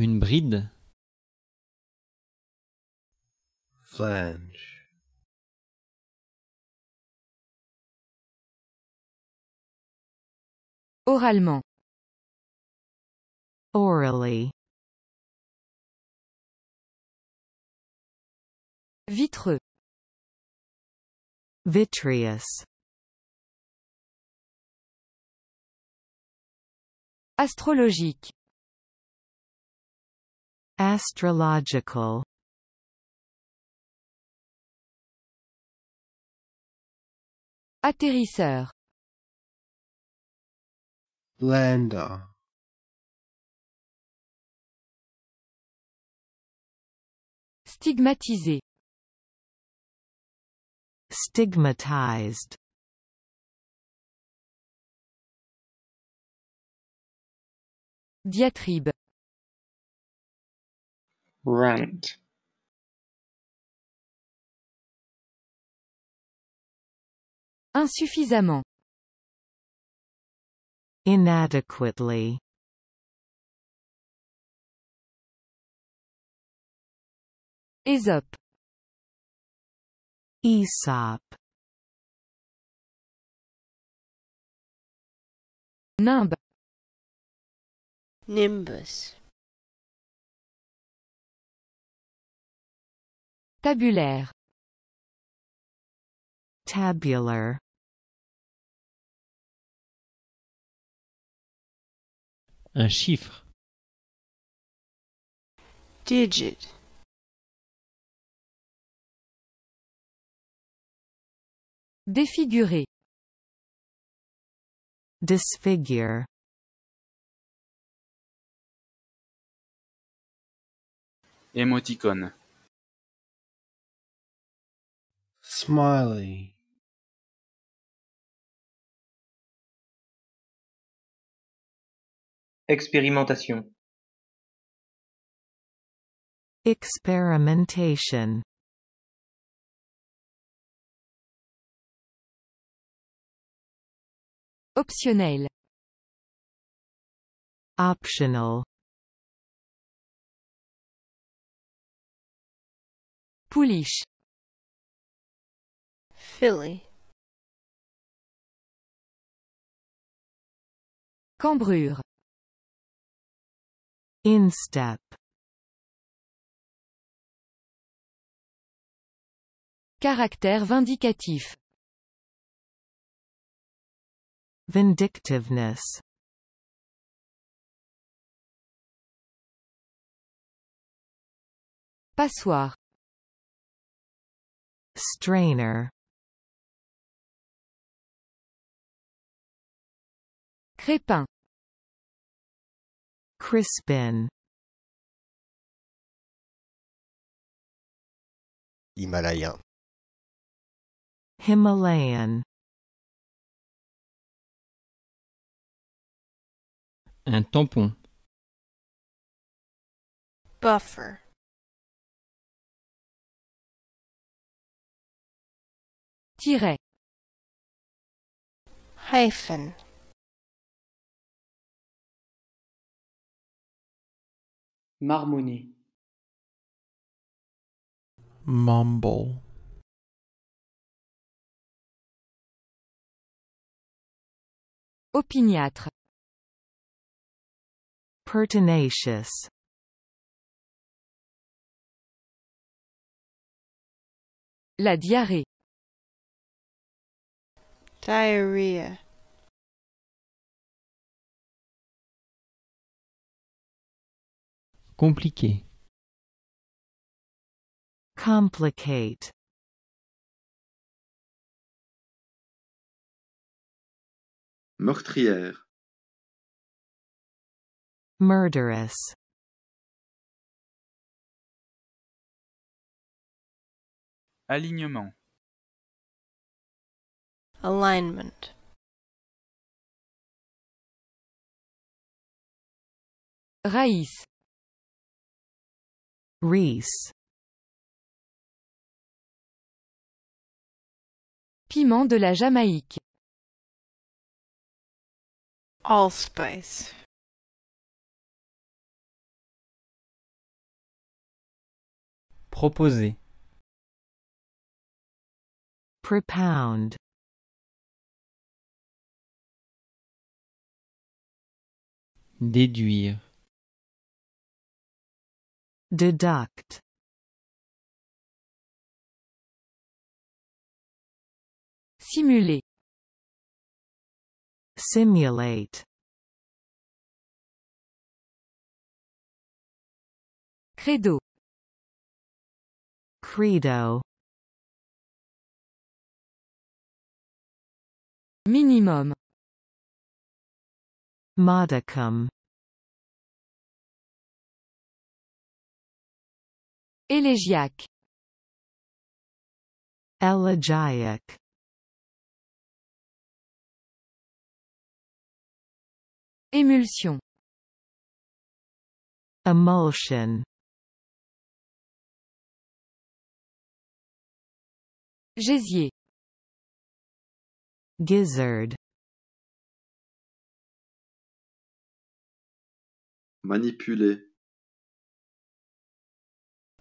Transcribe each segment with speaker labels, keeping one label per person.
Speaker 1: Une bride. Oralement. Orally. Vitreux. Vitreous. Astrologique. Astrological Atterrisseur Lander Stigmatisé Stigmatized Diatribe rant Insuffisamment. Inadequately. Aesop. Aesop. Nimbus. Nimbus. Tabulaire. Tabular. Un chiffre. Digit. Défiguré. Disfigure. Émoticône. Smiley Expérimentation Experimentation Optionnel Optional Pouliche Philly. Cambrure. Instep. Caractère vindicatif. Vindictiveness. Passoir Strainer. Crépin. Crispin. Himalayan. Himalayan. Un tampon. Buffer. Tiret. Hyphen. marmonner mumble opiniâtre pertinacious la diarrhée diarrhea Compliqué. Complicate. Meurtrière. Murderous. Alignement. Alignment. Raïs. Reese. Piment de la Jamaïque. Allspice. Proposer. Propound. Déduire. Deduct Simuler Simulate Credo Credo Minimum Modicum Élégiaque. Elegiac. Émulsion. Emulsion. Gésier. Gizzard. Manipuler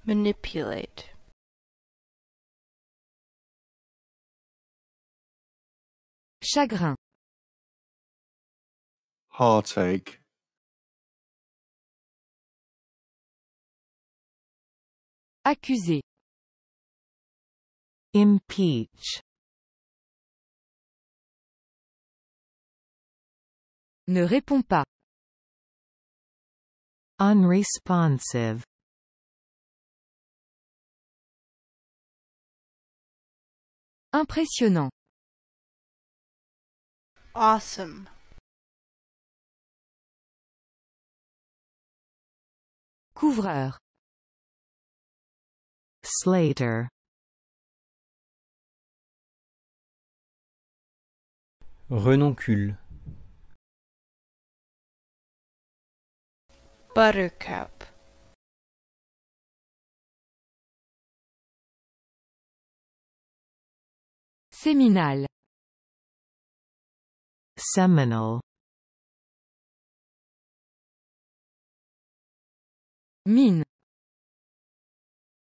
Speaker 1: manipulate chagrin heartache accuser impeach ne répond pas unresponsive Impressionnant. Awesome. Couvreur. Slater. Renoncule. Buttercup. Séminal. Seminal. Mine.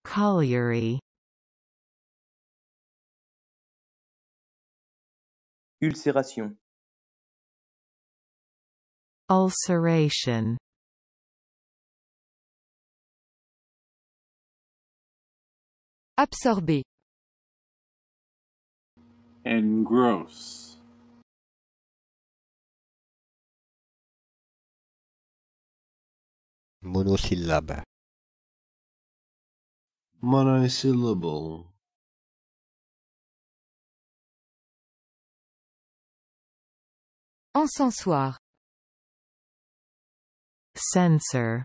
Speaker 1: Colliery. Ulcération. Ulceration. Absorber and gross. Monosyllabe. Monosyllable. Encensoir. Sensor.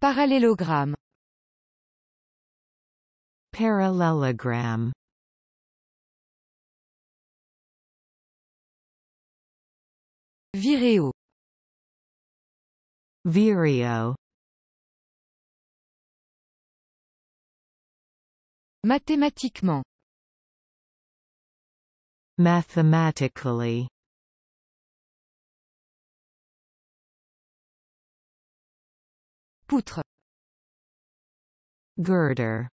Speaker 1: Parallélogramme. Parallelogram Vireo Vireo Mathématiquement Mathematically Poutre Girder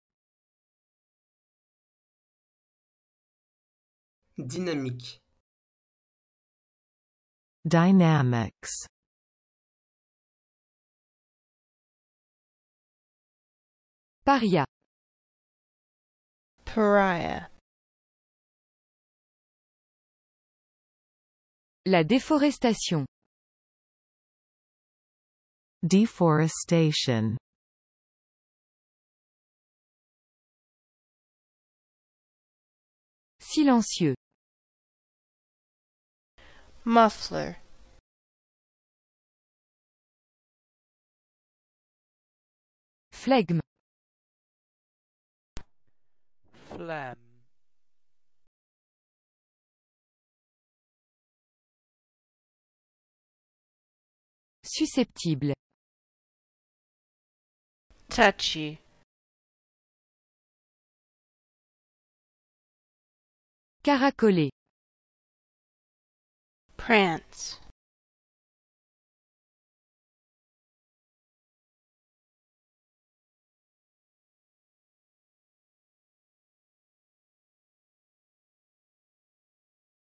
Speaker 1: Dynamique. Dynamics. Paria. Pariah. La déforestation. Deforestation. Silencieux muffler phlegme flamme susceptible touchy caracolé prance